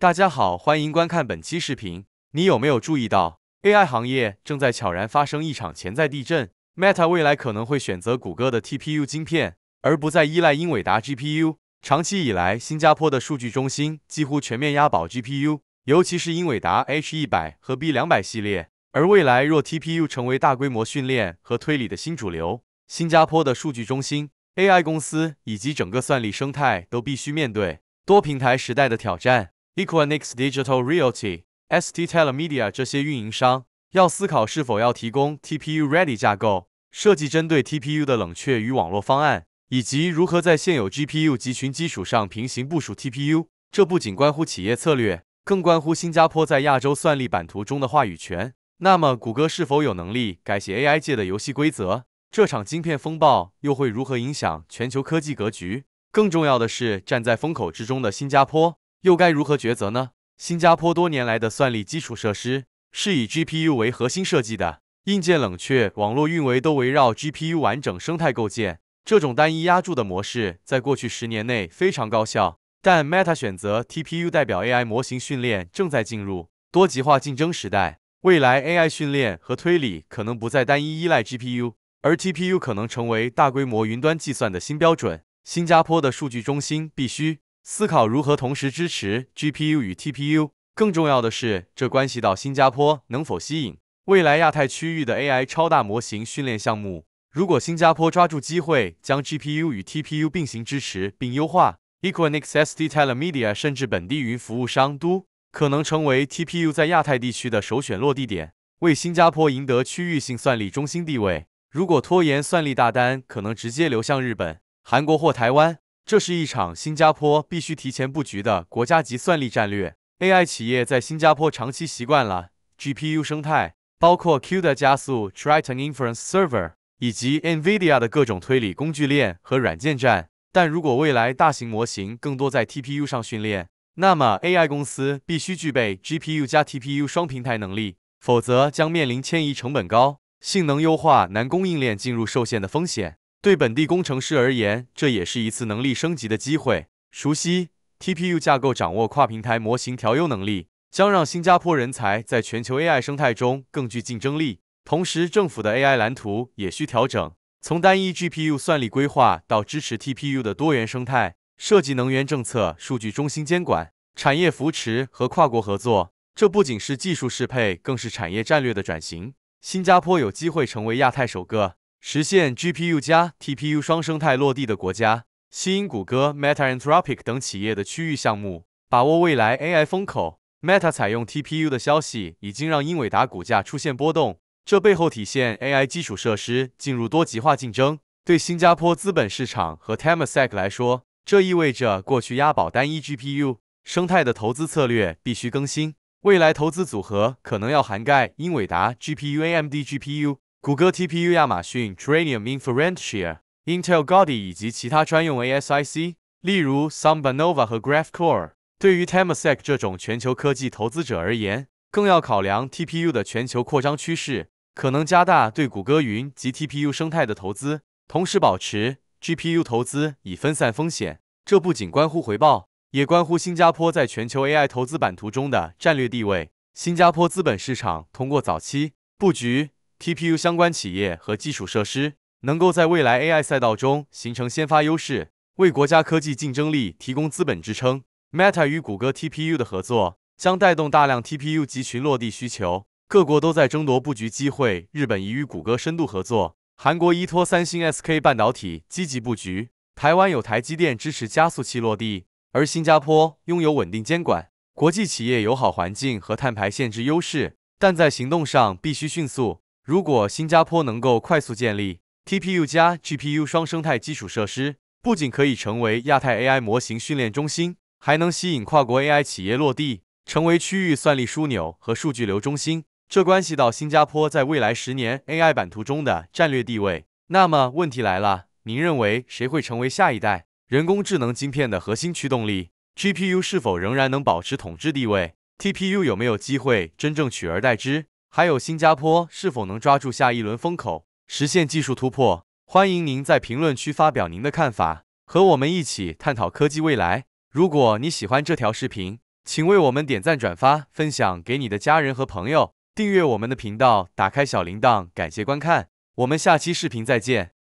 大家好，欢迎观看本期视频。你有没有注意到，AI 行业正在悄然发生一场潜在地震？Meta 未来可能会选择谷歌的 TPU 晶片，而不再依赖英伟达 GPU。长期以来，新加坡的数据中心几乎全面押宝 GPU，尤其是英伟达 H 一百和 B 两百系列。而未来若 TPU 成为大规模训练和推理的新主流，新加坡的数据中心、AI 公司以及整个算力生态都必须面对多平台时代的挑战。Equinix、Digital Realty、ST Telemedia 这些运营商要思考是否要提供 TPU Ready 架构，设计针对 TPU 的冷却与网络方案，以及如何在现有 GPU 集群基础上平行部署 TPU。这不仅关乎企业策略，更关乎新加坡在亚洲算力版图中的话语权。那么，谷歌是否有能力改写 AI 界的游戏规则？这场晶片风暴又会如何影响全球科技格局？更重要的是，站在风口之中的新加坡。又该如何抉择呢？新加坡多年来的算力基础设施是以 GPU 为核心设计的，硬件冷却、网络运维都围绕 GPU 完整生态构建。这种单一压铸的模式在过去十年内非常高效，但 Meta 选择 TPU 代表 AI 模型训练正在进入多极化竞争时代。未来 AI 训练和推理可能不再单一依赖 GPU，而 TPU 可能成为大规模云端计算的新标准。新加坡的数据中心必须。思考如何同时支持 GPU 与 TPU。更重要的是，这关系到新加坡能否吸引未来亚太区域的 AI 超大模型训练项目。如果新加坡抓住机会，将 GPU 与 TPU 并行支持并优化，Equinix、s t t e l e Media 甚至本地云服务商都可能成为 TPU 在亚太地区的首选落地点，为新加坡赢得区域性算力中心地位。如果拖延，算力大单可能直接流向日本、韩国或台湾。这是一场新加坡必须提前布局的国家级算力战略。AI 企业在新加坡长期习惯了 GPU 生态，包括 CUDA 加速、Triton Inference Server 以及 NVIDIA 的各种推理工具链和软件栈。但如果未来大型模型更多在 TPU 上训练，那么 AI 公司必须具备 GPU 加 TPU 双平台能力，否则将面临迁移成本高、性能优化难、供应链进入受限的风险。对本地工程师而言，这也是一次能力升级的机会。熟悉 TPU 架构，掌握跨平台模型调优能力，将让新加坡人才在全球 AI 生态中更具竞争力。同时，政府的 AI 蓝图也需调整，从单一 GPU 算力规划到支持 TPU 的多元生态，涉及能源政策、数据中心监管、产业扶持和跨国合作。这不仅是技术适配，更是产业战略的转型。新加坡有机会成为亚太首个。实现 GPU 加 TPU 双生态落地的国家，吸引谷歌、Meta、Anthropic 等企业的区域项目，把握未来 AI 风口。Meta 采用 TPU 的消息已经让英伟达股价出现波动，这背后体现 AI 基础设施进入多极化竞争。对新加坡资本市场和 t a m a s e c 来说，这意味着过去押宝单一 GPU 生态的投资策略必须更新，未来投资组合可能要涵盖英伟达 GPU、AMD GPU。谷歌 TPU、亚马逊 Trainium Inferentia、Intel Gaudi 以及其他专用 ASIC，例如 s a m b a Nova 和 Graph Core。对于 Temasek 这种全球科技投资者而言，更要考量 TPU 的全球扩张趋势，可能加大对谷歌云及 TPU 生态的投资，同时保持 GPU 投资以分散风险。这不仅关乎回报，也关乎新加坡在全球 AI 投资版图中的战略地位。新加坡资本市场通过早期布局。TPU 相关企业和基础设施能够在未来 AI 赛道中形成先发优势，为国家科技竞争力提供资本支撑。Meta 与谷歌 TPU 的合作将带动大量 TPU 集群落地需求。各国都在争夺布局机会，日本已与谷歌深度合作，韩国依托三星 SK 半导体积极布局，台湾有台积电支持加速器落地，而新加坡拥有稳定监管、国际企业友好环境和碳排限制优势，但在行动上必须迅速。如果新加坡能够快速建立 TPU 加 GPU 双生态基础设施，不仅可以成为亚太 AI 模型训练中心，还能吸引跨国 AI 企业落地，成为区域算力枢纽和数据流中心。这关系到新加坡在未来十年 AI 版图中的战略地位。那么问题来了，您认为谁会成为下一代人工智能晶片的核心驱动力？GPU 是否仍然能保持统治地位？TPU 有没有机会真正取而代之？还有新加坡是否能抓住下一轮风口，实现技术突破？欢迎您在评论区发表您的看法，和我们一起探讨科技未来。如果你喜欢这条视频，请为我们点赞、转发、分享给你的家人和朋友，订阅我们的频道，打开小铃铛。感谢观看，我们下期视频再见。